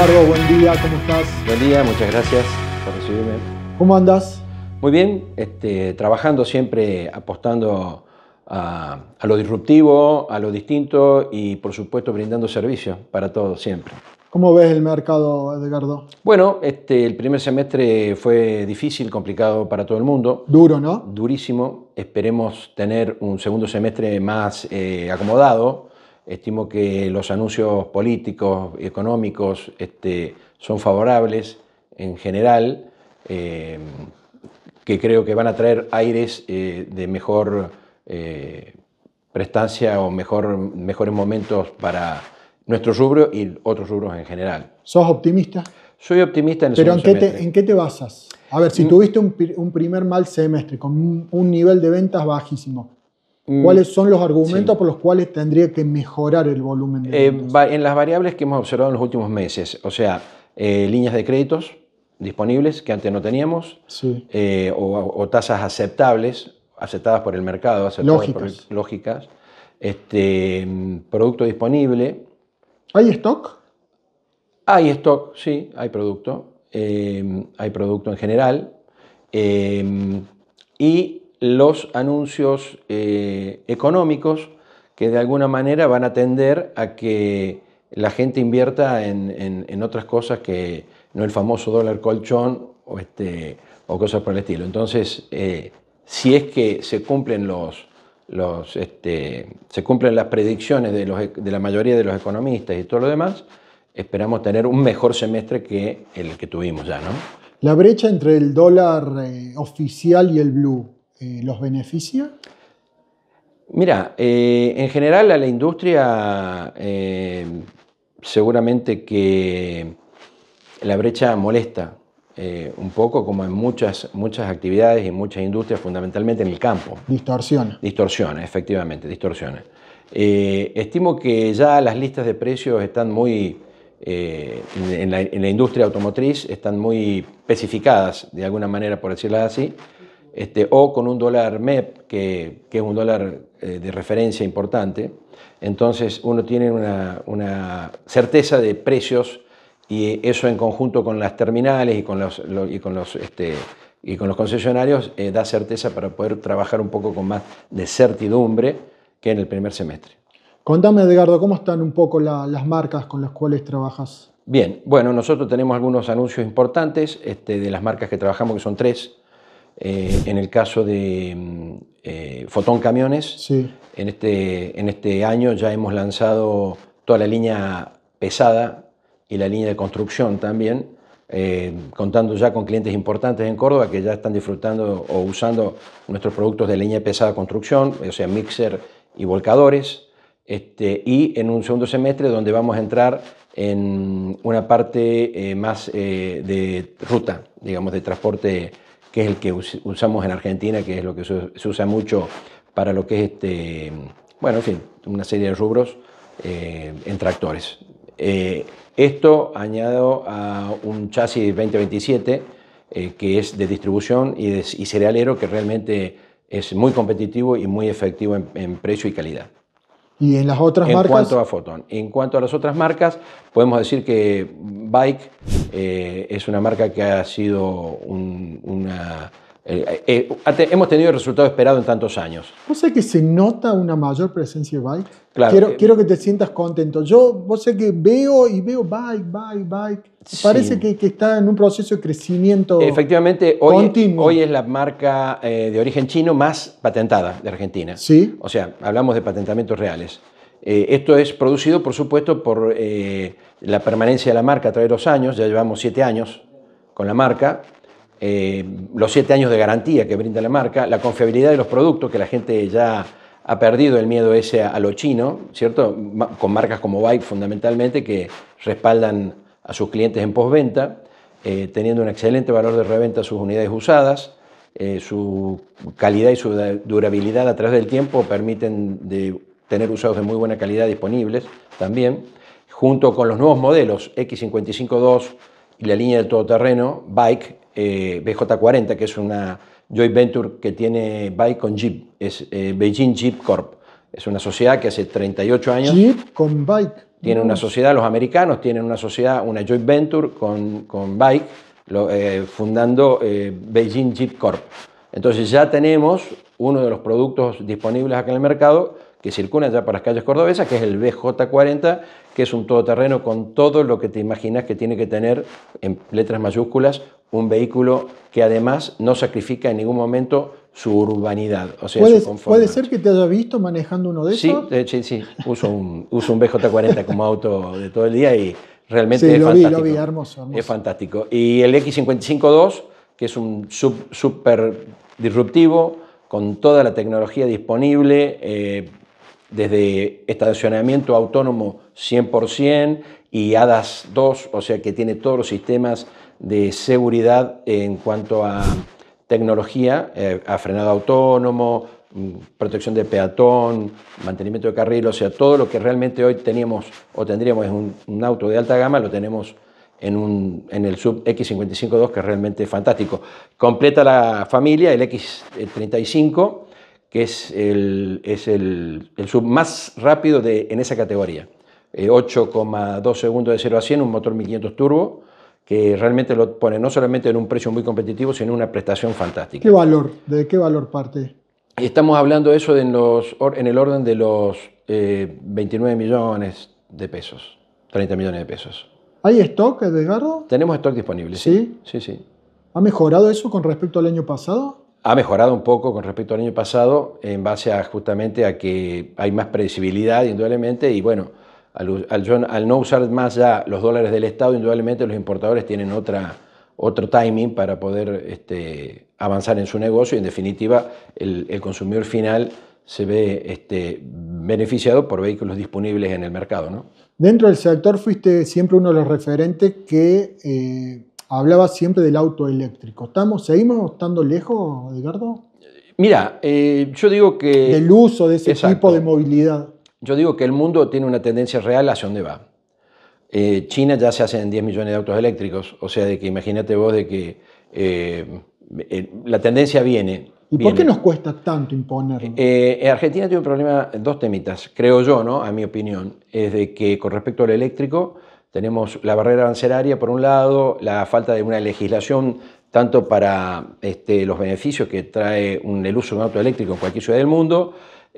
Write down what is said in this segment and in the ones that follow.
Edgardo, buen día, ¿cómo estás? Buen día, muchas gracias por recibirme. ¿Cómo andas? Muy bien, este, trabajando siempre apostando a, lo disruptivo, a lo distinto y por supuesto brindando servicio para todos siempre. ¿Cómo ves el mercado, Edgardo? Bueno, este, el primer semestre fue difícil, complicado para todo el mundo. Duro, ¿no? Durísimo. Esperemos tener un segundo semestre más eh, acomodado Estimo que los anuncios políticos y económicos este, son favorables en general, eh, que creo que van a traer aires eh, de mejor eh, prestancia o mejor, mejores momentos para nuestro rubro y otros rubros en general. ¿Sos optimista? Soy optimista en el ¿Pero en qué, te, basas? A ver, si mm. tuviste un, primer mal semestre con un nivel de ventas bajísimo, Mm, ¿Cuáles son los argumentos por los cuales tendría que mejorar el volumen de eh, En las variables que hemos observado en los últimos meses, o sea, eh, líneas de créditos disponibles que antes no teníamos, eh, o, tasas aceptables, aceptadas por el mercado, lógicas. lógicas este, producto disponible. ¿Hay stock? Hay stock, sí, hay producto. Eh, hay producto en general. y los anuncios eh, económicos que de alguna manera van a tender a que la gente invierta en, en, otras cosas que no el famoso dólar colchón o, este, o cosas por el estilo. Entonces, eh, si es que se cumplen, los, este, se cumplen las predicciones de, la mayoría de los economistas y todo lo demás, esperamos tener un mejor semestre que el que tuvimos ya, ¿no? La brecha entre el dólar eh, oficial y el blue, eh, ¿los beneficia? Mira, eh, en general a la industria eh, seguramente que la brecha molesta un poco, como en muchas, muchas actividades y muchas industrias, fundamentalmente en el campo. Distorsiona. Distorsiona, efectivamente, distorsiona. estimo que ya las listas de precios están muy, en la, industria automotriz, están muy especificadas, de alguna manera, por decirlo así, este, o con un dólar MEP, que, es un dólar eh, de referencia importante, entonces uno tiene una, certeza de precios y eso en conjunto con las terminales y con los, los, este, y con los concesionarios eh, da certeza para poder trabajar un poco con más de certidumbre que en el primer semestre. Contame, Edgardo, ¿cómo están un poco las marcas con las cuales trabajas? Bien, bueno, nosotros tenemos algunos anuncios importantes este, de las marcas que trabajamos, que son tres. Eh, en el caso de mm, eh, Fotón Camiones, en, este, en este año ya hemos lanzado toda la línea pesada y la línea de construcción también, eh, contando ya con clientes importantes en Córdoba que ya están disfrutando o usando nuestros productos de línea pesada construcción, o sea, mixer y volcadores. Este, y en un segundo semestre donde vamos a entrar en una parte más de ruta, digamos, de transporte que es el que usamos en Argentina, que es lo que se usa mucho para lo que es este, bueno, en fin, una serie de rubros eh, en tractores. Eh, esto añado a un chasis 2027 eh, que es de distribución y, cerealero que realmente es muy competitivo y muy efectivo en precio y calidad. ¿Y en las otras marcas? En cuanto a Photon. En cuanto a las otras marcas, podemos decir que Bike eh, es una marca que ha sido una eh, eh, hemos tenido el resultado esperado en tantos años. Vos sé que se nota una mayor presencia de bike. Claro, quiero, eh, que te sientas contento. Yo, vos sé que veo y veo bike, bike, bike. Parece que, está en un proceso de crecimiento. Efectivamente, hoy, hoy es la marca de origen chino más patentada de Argentina. Sí. O sea, hablamos de patentamientos reales. esto es producido, por supuesto, por la permanencia de la marca a través de los años. Ya llevamos siete años con la marca eh, los siete años de garantía que brinda la marca, la confiabilidad de los productos, que la gente ya ha perdido el miedo ese a, lo chino, ¿cierto? con marcas como Bike fundamentalmente que respaldan a sus clientes en postventa, eh, teniendo un excelente valor de reventa a sus unidades usadas, eh, su calidad y su durabilidad a través del tiempo permiten de tener usados de muy buena calidad disponibles también, junto con los nuevos modelos X55-2 y la línea de todoterreno Bike eh, BJ40, que es una joint venture que tiene bike con Jeep, es eh, Beijing Jeep Corp. Es una sociedad que hace 38 años. Jeep con Bike. una sociedad, los americanos tienen una sociedad, una joint venture con, Bike, lo, eh, fundando Beijing Jeep Corp. Entonces ya tenemos uno de los productos disponibles acá en el mercado que circula ya por las calles cordobesas, que es el BJ40, que es un todoterreno con todo lo que te imaginas que tiene que tener en letras mayúsculas un vehículo que además no sacrifica en ningún momento su urbanidad, o sea, ¿Puede ser que te haya visto manejando uno de esos? Sí, sí, Uso un, BJ40 como auto de todo el día y realmente es fantástico. lo vi, hermoso, Es fantástico. Y el x 55 que es un super disruptivo, con toda la tecnología disponible, eh, desde estacionamiento autónomo 100% y ADAS 2, o sea que tiene todos los sistemas de seguridad en cuanto a tecnología, eh, a frenado autónomo, mm, protección de peatón, mantenimiento de carril, o sea, todo lo que realmente hoy teníamos o tendríamos en un, auto de alta gama lo tenemos en, un, en el sub X55-2 que es realmente fantástico. Completa la familia el X35 que es el, es el, sub más rápido de, en esa categoría. 8,2 eh, segundos de 0 a 100, un motor 1500 turbo, que realmente lo pone no solamente en un precio muy competitivo, sino en una prestación fantástica. ¿Qué valor? ¿De qué valor parte? Estamos hablando eso de en, los, en el orden de los 29 eh, millones de pesos, 30 millones de pesos. ¿Hay stock, Edgardo? Tenemos stock disponible. ¿Sí? Sí, sí. ¿Ha mejorado eso con respecto al año pasado? Ha mejorado un poco con respecto al año pasado en base a, justamente a que hay más predecibilidad, indudablemente, y bueno, al, no usar más ya los dólares del Estado, indudablemente los importadores tienen otra, otro timing para poder este, avanzar en su negocio y en definitiva el, consumidor final se ve este, beneficiado por vehículos disponibles en el mercado. Dentro del sector fuiste siempre uno de los referentes que eh, hablaba siempre del auto eléctrico. ¿Estamos, ¿Seguimos estando lejos, Edgardo? Mira, eh, yo digo que... Del uso de ese tipo de movilidad. Yo digo que el mundo tiene una tendencia real hacia dónde va. Eh, China ya se hacen 10 millones de autos eléctricos, o sea, de que imagínate vos de que eh, eh, la tendencia viene. ¿Y por qué nos cuesta tanto imponerlo? Argentina tiene un problema, dos temitas, creo yo, ¿no? A mi opinión, es de que con respecto al eléctrico tenemos la barrera arancelaria por un lado, la falta de una legislación tanto para este, los beneficios que trae el uso de un auto eléctrico en cualquier ciudad del mundo,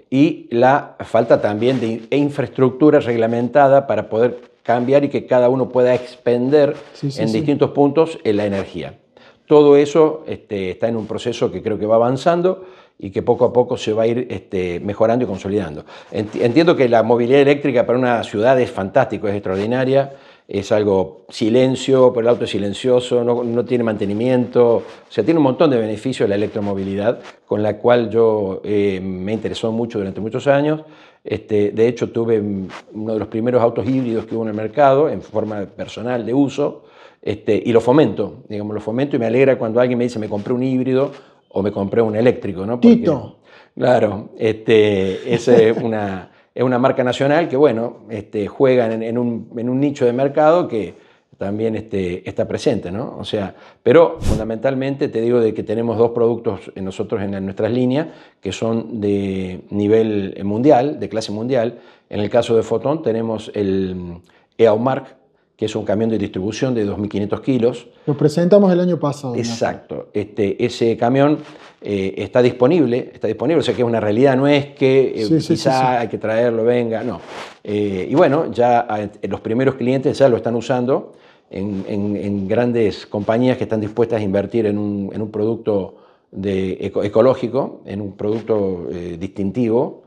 y la falta también de infraestructura reglamentada para poder cambiar y que cada uno pueda expender en distintos puntos en eh, la energía. Todo eso este, está en un proceso que creo que va avanzando y que poco a poco se va a ir este, mejorando y consolidando. Entiendo que la movilidad eléctrica para una ciudad es fantástica, es extraordinaria es algo silencio, pero el auto es silencioso, no, tiene mantenimiento, o sea, tiene un montón de beneficios la electromovilidad, con la cual yo eh, me interesó mucho durante muchos años. Este, de hecho, tuve uno de los primeros autos híbridos que hubo en el mercado, en forma personal de uso, este, y lo fomento, digamos, lo fomento y me alegra cuando alguien me dice, me compré un híbrido o me compré un eléctrico, ¿no? Tito. Claro, este, es una es una marca nacional que, bueno, este, juega en, un, en, un, nicho de mercado que también este, está presente, ¿no? O sea, pero fundamentalmente te digo de que tenemos dos productos en nosotros en nuestras líneas que son de nivel mundial, de clase mundial. En el caso de Photon tenemos el eomark que es un camión de distribución de 2.500 kilos. Lo presentamos el año pasado. Exacto. Este, ese camión eh, está disponible, está disponible, o sea que es una realidad, no es que eh, quizá hay que traerlo, venga, no. Eh, y bueno, ya ah, los primeros clientes ya lo están usando en, grandes compañías que están dispuestas a invertir en un, producto de ecológico, en un producto distintivo.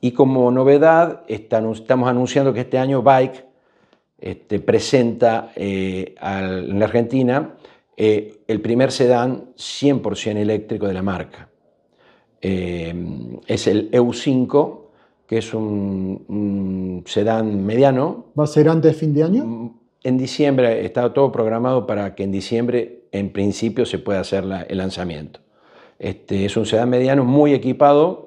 y como novedad, estamos anunciando que este año Bike este, presenta eh, en la Argentina eh, el primer sedán 100% eléctrico de la marca. Eh, es el EU5, que es un, sedán mediano. ¿Va a ser antes de fin de año? Mm, en diciembre, está todo programado para que en diciembre, en principio, se pueda hacer el lanzamiento. Este, es un sedán mediano muy equipado,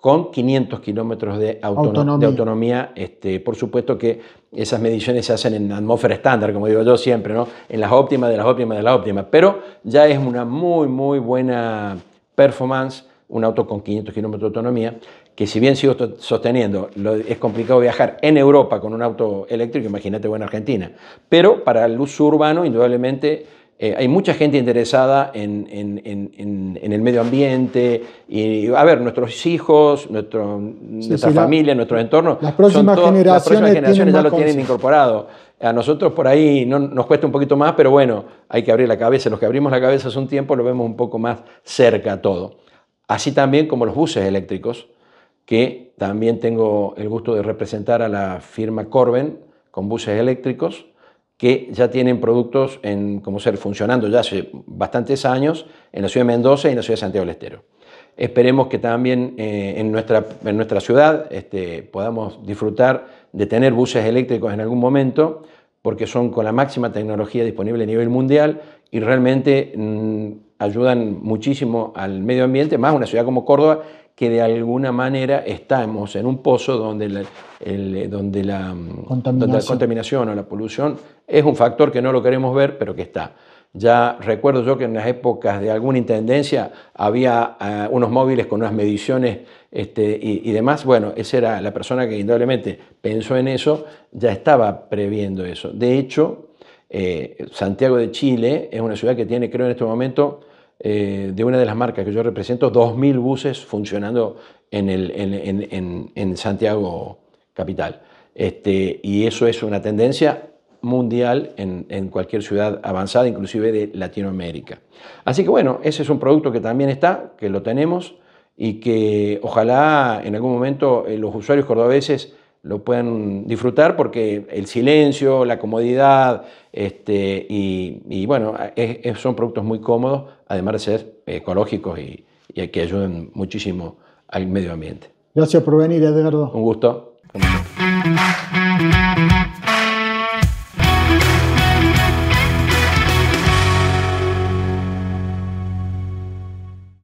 con 500 kilómetros de, autonomía. Este, por supuesto que esas mediciones se hacen en atmósfera estándar, como digo yo siempre, ¿no? en las óptimas, de las óptimas, de las óptimas. Pero ya es una muy, muy buena performance un auto con 500 kilómetros de autonomía, que si bien sigo sosteniendo, lo, es complicado viajar en Europa con un auto eléctrico, imagínate, bueno, Argentina. Pero para el uso urbano, indudablemente eh, hay mucha gente interesada en, el medio ambiente. Y, a ver, nuestros hijos, nuestra familia, nuestro entorno. Las próximas generaciones, ya lo tienen incorporado. A nosotros por ahí no, nos cuesta un poquito más, pero bueno, hay que abrir la cabeza. Los que abrimos la cabeza hace un tiempo lo vemos un poco más cerca todo. Así también como los buses eléctricos, que también tengo el gusto de representar a la firma Corben con buses eléctricos que ya tienen productos en, como ser, funcionando ya hace bastantes años en la ciudad de Mendoza y en la ciudad de Santiago del Estero. Esperemos que también eh, en, nuestra, en nuestra ciudad este, podamos disfrutar de tener buses eléctricos en algún momento, porque son con la máxima tecnología disponible a nivel mundial y realmente mm, ayudan muchísimo al medio ambiente, más una ciudad como Córdoba, que de alguna manera estamos en un pozo donde la, donde, la mm, contaminación. o la polución es un factor que no lo queremos ver, pero que está. Ya recuerdo yo que en las épocas de alguna intendencia había eh, unos móviles con unas mediciones este, y, demás. Bueno, esa era la persona que indudablemente pensó en eso, ya estaba previendo eso. De hecho, eh, Santiago de Chile es una ciudad que tiene, creo en este momento, eh, de una de las marcas que yo represento, 2.000 buses funcionando en, Santiago Capital. Este, y eso es una tendencia mundial en, cualquier ciudad avanzada, inclusive de Latinoamérica. Así que bueno, ese es un producto que también está, que lo tenemos y que ojalá en algún momento eh, los usuarios cordobeses lo puedan disfrutar porque el silencio, la comodidad este, y, bueno, son productos muy cómodos, además de ser ecológicos y, que ayuden muchísimo al medio ambiente. Gracias por venir, Edgardo. Un gusto.